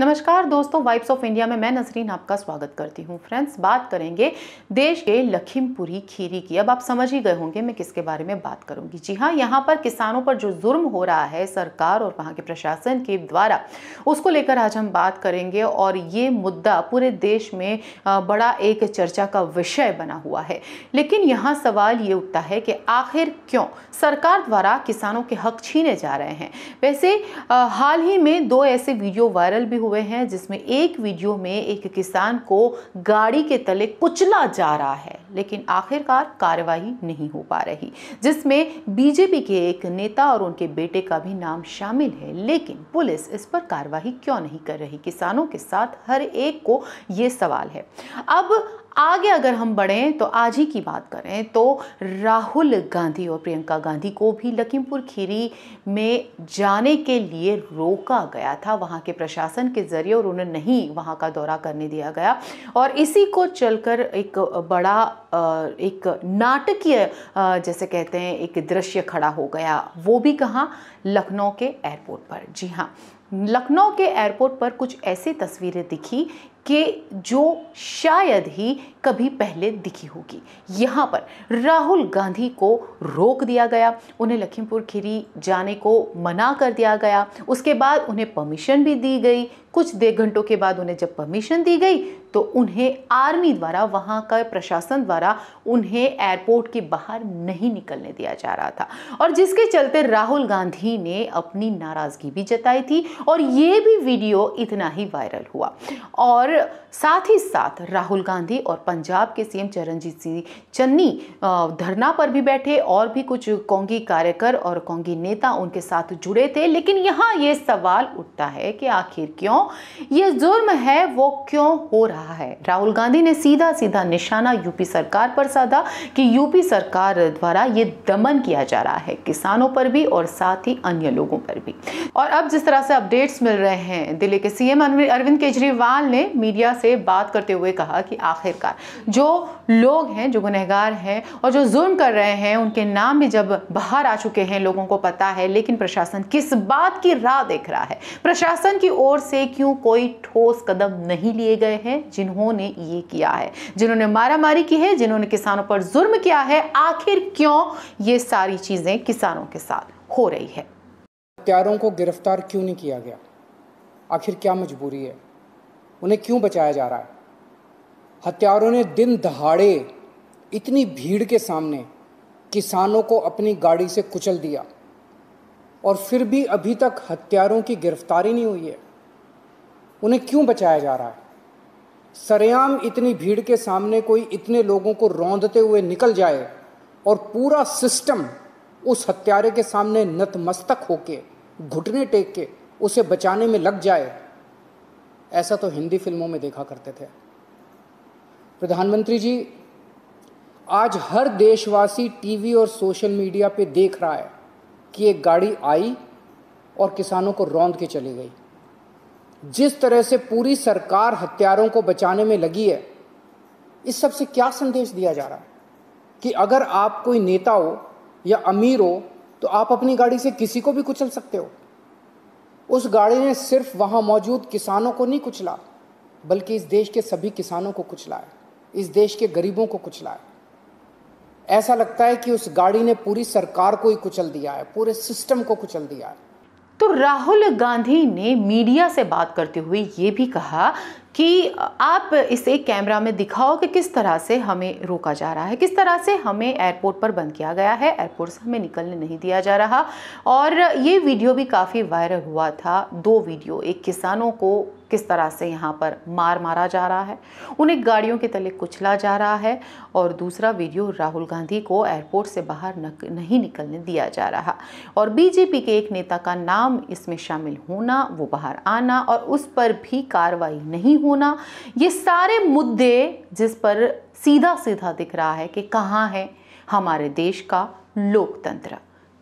नमस्कार दोस्तों vibes of India में मैं नसरीन आपका स्वागत करती हूँ फ्रेंड्स बात करेंगे देश के लखीमपुरी खीरी की अब आप समझ ही गए होंगे मैं किसके बारे में बात करूँगी जी हाँ यहाँ पर किसानों पर जो जुर्म हो रहा है सरकार और वहाँ के प्रशासन के द्वारा उसको लेकर आज हम बात करेंगे और ये मुद्दा पूरे देश में बड़ा एक चर्चा का विषय बना हुआ है लेकिन यहाँ सवाल ये उठता है कि आखिर क्यों सरकार द्वारा किसानों के हक छीने जा रहे हैं वैसे हाल ही में दो ऐसे वीडियो वायरल भी हुए हैं जिसमें एक वीडियो में एक किसान को गाड़ी के तले कुचला जा रहा है लेकिन आखिरकार कार्रवाई नहीं हो पा रही जिसमें बीजेपी के एक नेता और उनके बेटे का भी नाम शामिल है लेकिन पुलिस इस पर कार्रवाई क्यों नहीं कर रही किसानों के साथ हर एक को ये सवाल है अब आगे अगर हम बढ़ें तो आज ही की बात करें तो राहुल गांधी और प्रियंका गांधी को भी लखीमपुर खीरी में जाने के लिए रोका गया था वहाँ के प्रशासन के ज़रिए और उन्हें नहीं वहाँ का दौरा करने दिया गया और इसी को चलकर एक बड़ा एक नाटकीय जैसे कहते हैं एक दृश्य खड़ा हो गया वो भी कहाँ लखनऊ के एयरपोर्ट पर जी हाँ लखनऊ के एयरपोर्ट पर कुछ ऐसी तस्वीरें दिखी कि जो शायद ही कभी पहले दिखी होगी यहाँ पर राहुल गांधी को रोक दिया गया उन्हें लखीमपुर खीरी जाने को मना कर दिया गया उसके बाद उन्हें परमिशन भी दी गई कुछ देर घंटों के बाद उन्हें जब परमिशन दी गई तो उन्हें आर्मी द्वारा वहाँ का प्रशासन द्वारा उन्हें एयरपोर्ट के बाहर नहीं निकलने दिया जा रहा था और जिसके चलते राहुल गांधी ने अपनी नाराज़गी भी जताई थी और ये भी वीडियो इतना ही वायरल हुआ और साथ ही साथ राहुल गांधी और पंजाब के सीएम चरणजीत सिंह चन्नी धरना पर भी बैठे और भी कुछ कांगी कार्यकर और कांगी नेता उनके साथ जुड़े थे लेकिन यहाँ ये सवाल उठता है कि आखिर क्यों ये जुर्म है वो क्यों हो रहा है राहुल गांधी ने सीधा सीधा निशाना यूपी सरकार पर साधा कि यूपी सरकार द्वारा ये दमन किया जा रहा है किसानों पर भी और साथ ही अन्य लोगों पर भी और अब जिस तरह से अपडेट्स मिल रहे हैं दिल्ली के सीएम अरविंद केजरीवाल ने मीडिया से बात करते हुए कहा कि आखिरकार जो लोग हैं जो गुनहगार हैं और जो जुर्म कर रहे हैं उनके नाम भी जब बाहर आ चुके हैं लोगों को पता है लेकिन प्रशासन किस बात की राह देख रहा है प्रशासन की ओर से क्यों कोई ठोस कदम नहीं लिए गए हैं जिन्होंने ये किया है जिन्होंने मारामारी की है जिन्होंने किसानों पर जुर्म किया है आखिर क्यों ये सारी चीज़ें किसानों के साथ हो रही है हत्यारों को गिरफ्तार क्यों नहीं किया गया आखिर क्या मजबूरी है उन्हें क्यों बचाया जा रहा है हत्यारों ने दिन दहाड़े इतनी भीड़ के सामने किसानों को अपनी गाड़ी से कुचल दिया और फिर भी अभी तक हत्यारों की गिरफ्तारी नहीं हुई है उन्हें क्यों बचाया जा रहा है सरेआम इतनी भीड़ के सामने कोई इतने लोगों को रौंदते हुए निकल जाए और पूरा सिस्टम उस हत्यारे के सामने नतमस्तक होके घुटने टेक के उसे बचाने में लग जाए ऐसा तो हिंदी फिल्मों में देखा करते थे प्रधानमंत्री जी आज हर देशवासी टीवी और सोशल मीडिया पे देख रहा है कि एक गाड़ी आई और किसानों को रौंद के चली गई जिस तरह से पूरी सरकार हत्यारों को बचाने में लगी है इस सब से क्या संदेश दिया जा रहा है कि अगर आप कोई नेता हो या अमीर हो तो आप अपनी गाड़ी से किसी को भी कुचल सकते हो उस गाड़ी ने सिर्फ वहाँ मौजूद किसानों को नहीं कुचला बल्कि इस देश के सभी किसानों को कुचलाया इस देश के गरीबों को कुचलाया ऐसा लगता है कि उस गाड़ी ने पूरी सरकार को ही कुचल दिया है पूरे सिस्टम को कुचल दिया है तो राहुल गांधी ने मीडिया से बात करते हुए ये भी कहा कि आप इसे कैमरा में दिखाओ कि किस तरह से हमें रोका जा रहा है किस तरह से हमें एयरपोर्ट पर बंद किया गया है एयरपोर्ट से हमें निकलने नहीं दिया जा रहा और ये वीडियो भी काफ़ी वायरल हुआ था दो वीडियो एक किसानों को किस तरह से यहाँ पर मार मारा जा रहा है उन्हें गाड़ियों के तले कुचला जा रहा है और दूसरा वीडियो राहुल गांधी को एयरपोर्ट से बाहर नक नहीं निकलने दिया जा रहा और बीजेपी के एक नेता का नाम इसमें शामिल होना वो बाहर आना और उस पर भी कार्रवाई नहीं होना ये सारे मुद्दे जिस पर सीधा सीधा दिख रहा है कि कहाँ है हमारे देश का लोकतंत्र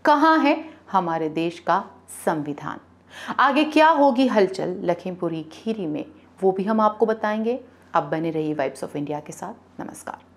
कहाँ है हमारे देश का संविधान आगे क्या होगी हलचल लखीमपुरी खीरी में वो भी हम आपको बताएंगे अब बने रहिए वाइब्स ऑफ इंडिया के साथ नमस्कार